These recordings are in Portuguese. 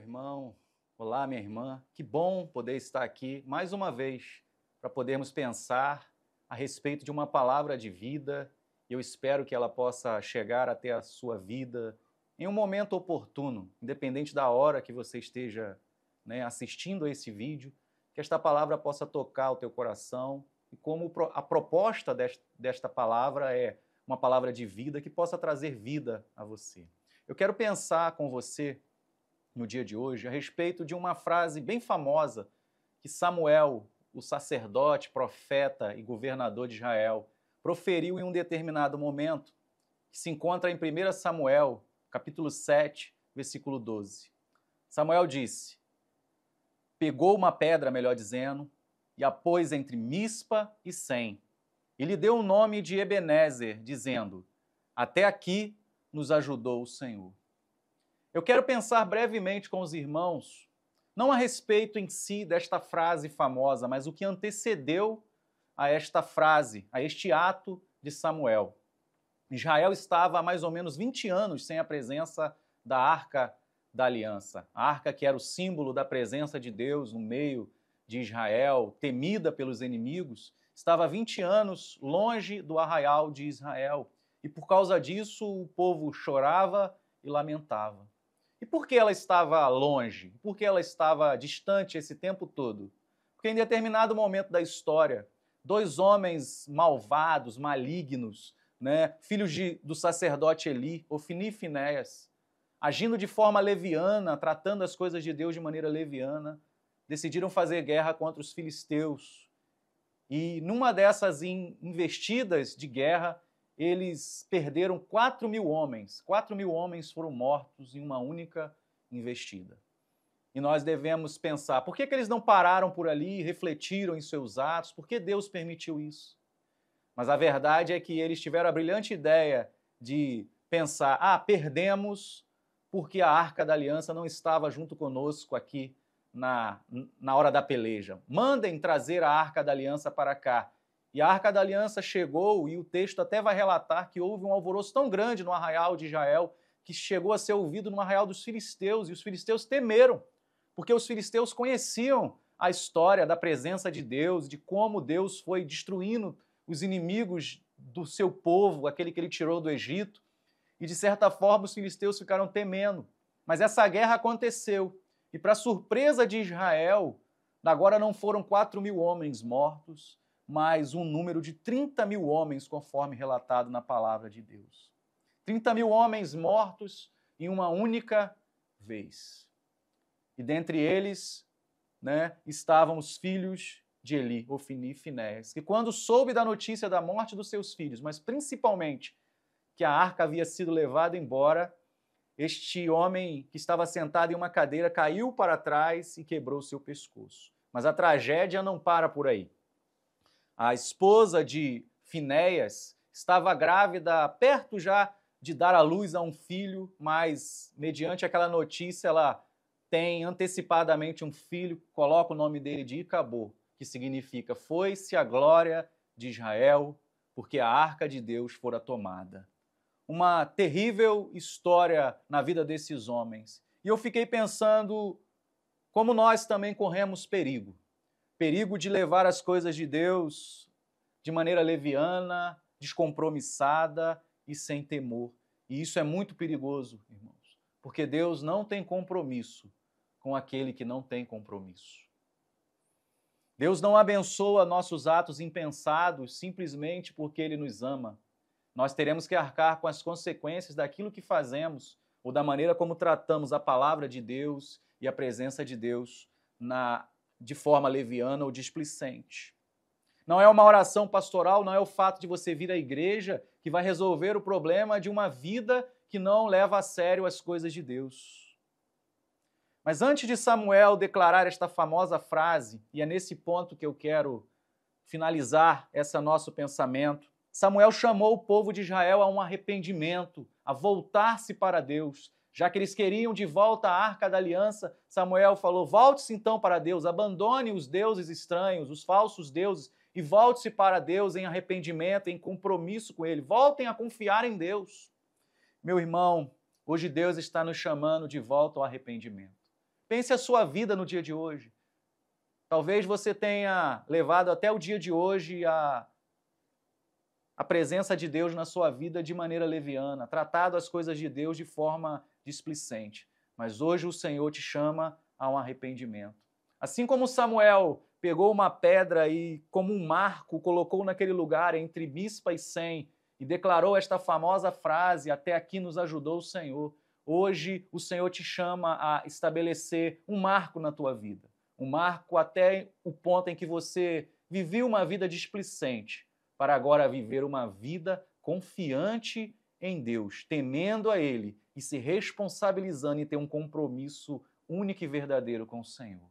irmão. Olá, minha irmã. Que bom poder estar aqui mais uma vez para podermos pensar a respeito de uma palavra de vida. Eu espero que ela possa chegar até a sua vida em um momento oportuno, independente da hora que você esteja né, assistindo a esse vídeo, que esta palavra possa tocar o teu coração e como a proposta desta palavra é uma palavra de vida que possa trazer vida a você. Eu quero pensar com você no dia de hoje a respeito de uma frase bem famosa que Samuel, o sacerdote, profeta e governador de Israel, proferiu em um determinado momento, que se encontra em 1 Samuel, capítulo 7, versículo 12. Samuel disse: Pegou uma pedra, melhor dizendo, e a pôs entre Mispa e Sem, e lhe deu o nome de Ebenezer, dizendo: Até aqui nos ajudou o Senhor. Eu quero pensar brevemente com os irmãos, não a respeito em si desta frase famosa, mas o que antecedeu a esta frase, a este ato de Samuel. Israel estava há mais ou menos 20 anos sem a presença da arca da aliança. A arca que era o símbolo da presença de Deus no meio de Israel, temida pelos inimigos, estava 20 anos longe do arraial de Israel. E por causa disso o povo chorava e lamentava. E por que ela estava longe? Por que ela estava distante esse tempo todo? Porque em determinado momento da história, dois homens malvados, malignos, né, filhos de, do sacerdote Eli, Ofni e Finéas, agindo de forma leviana, tratando as coisas de Deus de maneira leviana, decidiram fazer guerra contra os filisteus. E numa dessas investidas de guerra, eles perderam 4 mil homens. 4 mil homens foram mortos em uma única investida. E nós devemos pensar, por que, que eles não pararam por ali, refletiram em seus atos? Por que Deus permitiu isso? Mas a verdade é que eles tiveram a brilhante ideia de pensar: ah, perdemos porque a arca da aliança não estava junto conosco aqui na, na hora da peleja. Mandem trazer a arca da aliança para cá. E a Arca da Aliança chegou, e o texto até vai relatar que houve um alvoroço tão grande no arraial de Israel que chegou a ser ouvido no arraial dos filisteus, e os filisteus temeram, porque os filisteus conheciam a história da presença de Deus, de como Deus foi destruindo os inimigos do seu povo, aquele que ele tirou do Egito. E de certa forma os filisteus ficaram temendo. Mas essa guerra aconteceu. E para surpresa de Israel, agora não foram 4 mil homens mortos, mais um número de 30 mil homens, conforme relatado na palavra de Deus. 30 mil homens mortos em uma única vez. E dentre eles né, estavam os filhos de Eli, Ofni e Finés. que quando soube da notícia da morte dos seus filhos, mas principalmente que a arca havia sido levada embora, este homem que estava sentado em uma cadeira caiu para trás e quebrou seu pescoço. Mas a tragédia não para por aí. A esposa de Finéias estava grávida, perto já de dar à luz a um filho, mas mediante aquela notícia ela tem antecipadamente um filho, coloca o nome dele de Icabô, que significa foi-se a glória de Israel, porque a arca de Deus fora tomada. Uma terrível história na vida desses homens. E eu fiquei pensando como nós também corremos perigo perigo de levar as coisas de Deus de maneira leviana, descompromissada e sem temor. E isso é muito perigoso, irmãos, porque Deus não tem compromisso com aquele que não tem compromisso. Deus não abençoa nossos atos impensados simplesmente porque Ele nos ama. Nós teremos que arcar com as consequências daquilo que fazemos ou da maneira como tratamos a palavra de Deus e a presença de Deus na de forma leviana ou displicente. Não é uma oração pastoral, não é o fato de você vir à igreja que vai resolver o problema de uma vida que não leva a sério as coisas de Deus. Mas antes de Samuel declarar esta famosa frase, e é nesse ponto que eu quero finalizar esse nosso pensamento, Samuel chamou o povo de Israel a um arrependimento, a voltar-se para Deus, já que eles queriam de volta a arca da aliança, Samuel falou: volte-se então para Deus, abandone os deuses estranhos, os falsos deuses, e volte-se para Deus em arrependimento, em compromisso com Ele. Voltem a confiar em Deus. Meu irmão, hoje Deus está nos chamando de volta ao arrependimento. Pense a sua vida no dia de hoje. Talvez você tenha levado até o dia de hoje a a presença de Deus na sua vida de maneira leviana, tratado as coisas de Deus de forma displicente. Mas hoje o Senhor te chama a um arrependimento. Assim como Samuel pegou uma pedra e, como um marco, colocou naquele lugar entre Bispa e Sem e declarou esta famosa frase: Até aqui nos ajudou o Senhor. Hoje o Senhor te chama a estabelecer um marco na tua vida, um marco até o ponto em que você viveu uma vida displicente, para agora viver uma vida confiante em Deus, temendo a Ele e se responsabilizando em ter um compromisso único e verdadeiro com o Senhor.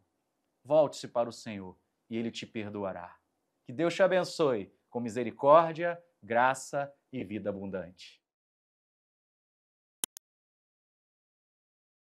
Volte-se para o Senhor e ele te perdoará. Que Deus te abençoe com misericórdia, graça e vida abundante.